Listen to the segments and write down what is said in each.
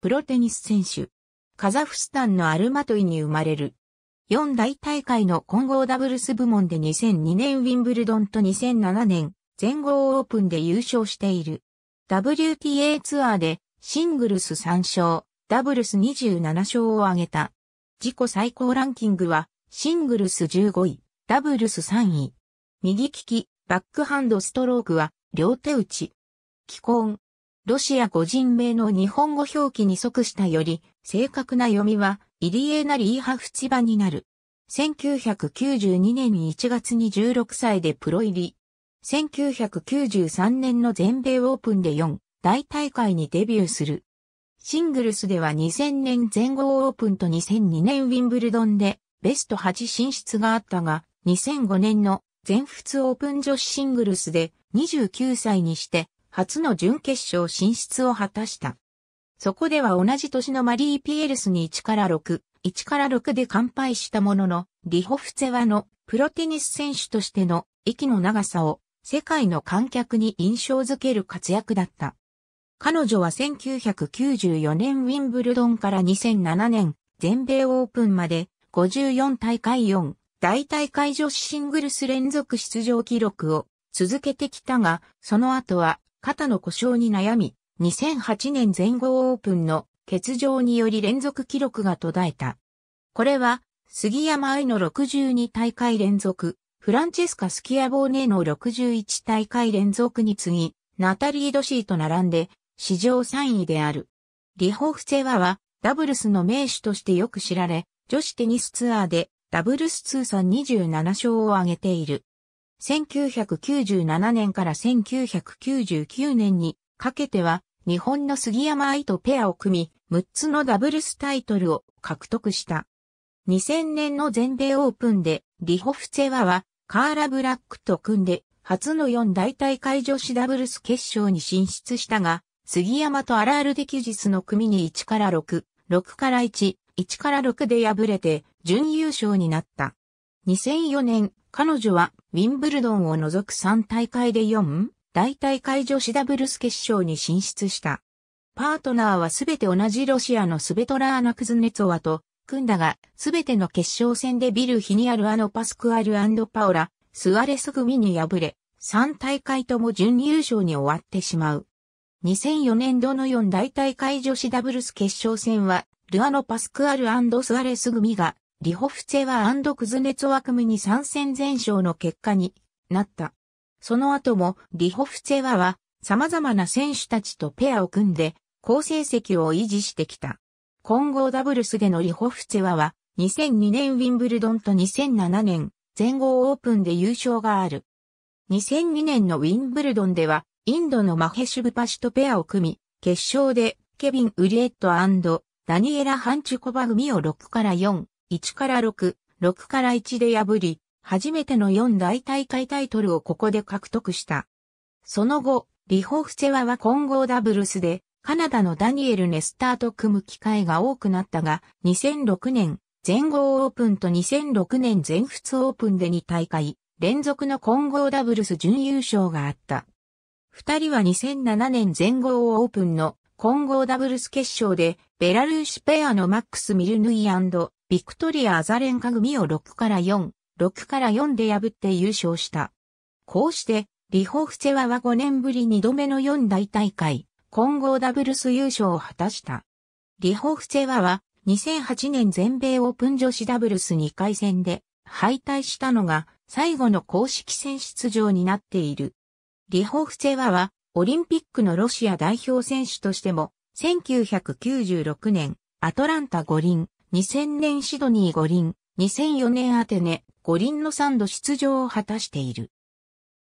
プロテニス選手。カザフスタンのアルマトイに生まれる。四大大会の混合ダブルス部門で2002年ウィンブルドンと2007年全豪オープンで優勝している。WTA ツアーでシングルス3勝、ダブルス27勝を挙げた。自己最高ランキングはシングルス15位、ダブルス3位。右利き、バックハンドストロークは両手打ち。既婚、ロシア語人名の日本語表記に即したより、正確な読みは、イリエーナ・リーハフチバになる。1992年1月に16歳でプロ入り。1993年の全米オープンで4大大会にデビューする。シングルスでは2000年全豪オープンと2002年ウィンブルドンでベスト8進出があったが、2005年の全仏オープン女子シングルスで29歳にして初の準決勝進出を果たした。そこでは同じ年のマリー・ピエルスに1から6、1から6で完敗したものの、リホフツェワのプロテニス選手としての息の長さを世界の観客に印象づける活躍だった。彼女は1994年ウィンブルドンから2007年全米オープンまで54大会4大大会女子シングルス連続出場記録を続けてきたが、その後は肩の故障に悩み、2008年全豪オープンの欠場により連続記録が途絶えた。これは、杉山愛の62大会連続、フランチェスカ・スキアボーネの61大会連続に次ぎ、ナタリー・ドシーと並んで、史上3位である。リホフセワは、ダブルスの名手としてよく知られ、女子テニスツアーで、ダブルス通算27勝を挙げている。1997年から1999年にかけては日本の杉山愛とペアを組み、6つのダブルスタイトルを獲得した。2000年の全米オープンでリホフツェワはカーラ・ブラックと組んで初の4大大会女子ダブルス決勝に進出したが、杉山とアラールデキジスの組に1から6、6から1、1から6で敗れて準優勝になった。2004年彼女はウィンブルドンを除く3大会で4大大会女子ダブルス決勝に進出した。パートナーはすべて同じロシアのスベトラーナ・クズネツォワと組んだが、すべての決勝戦でビル・ヒニアル・アノ・パスクアル・パオラ、スアレス組に敗れ、3大会とも準優勝に終わってしまう。2004年度の4大大会女子ダブルス決勝戦は、ルアノ・パスクアルスアレス組がリホフツェワクズネツワクムに参戦全勝の結果になった。その後もリホフツェワは様々な選手たちとペアを組んで好成績を維持してきた。混合ダブルスでのリホフツェワは2002年ウィンブルドンと2007年全豪オープンで優勝がある。2002年のウィンブルドンではインドのマヘシュブパシとペアを組み、決勝でケビン・ウリエットダニエラ・ハンチュコバ組を6から4、1から6、6から1で破り、初めての4大大会タイトルをここで獲得した。その後、リホフセワは混合ダブルスで、カナダのダニエル・ネスターと組む機会が多くなったが、2006年全豪オープンと2006年全仏オープンで2大会、連続の混合ダブルス準優勝があった。二人は2007年全豪オープンの混合ダブルス決勝で、ベラルーシペアのマックス・ミルヌイビクトリア・アザレンカ組を6から4、6から4で破って優勝した。こうして、リホフセワは5年ぶり2度目の4大大会、混合ダブルス優勝を果たした。リホフセワは2008年全米オープン女子ダブルス2回戦で敗退したのが最後の公式戦出場になっている。リホフセワはオリンピックのロシア代表選手としても1996年アトランタ五輪2000年シドニー五輪、2004年アテネ、五輪の3度出場を果たしている。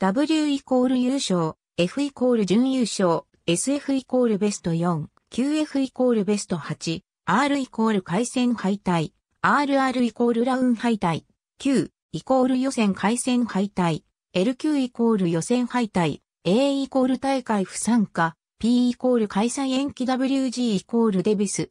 W イコール優勝、F イコール準優勝、SF イコールベスト4、QF イコールベスト8、R イコール回戦敗退、RR イコールラウン敗退、Q イコール予選回戦敗退、LQ イコール予選敗退、A イコール大会不参加、P イコール開催延期 WG イコールデビス、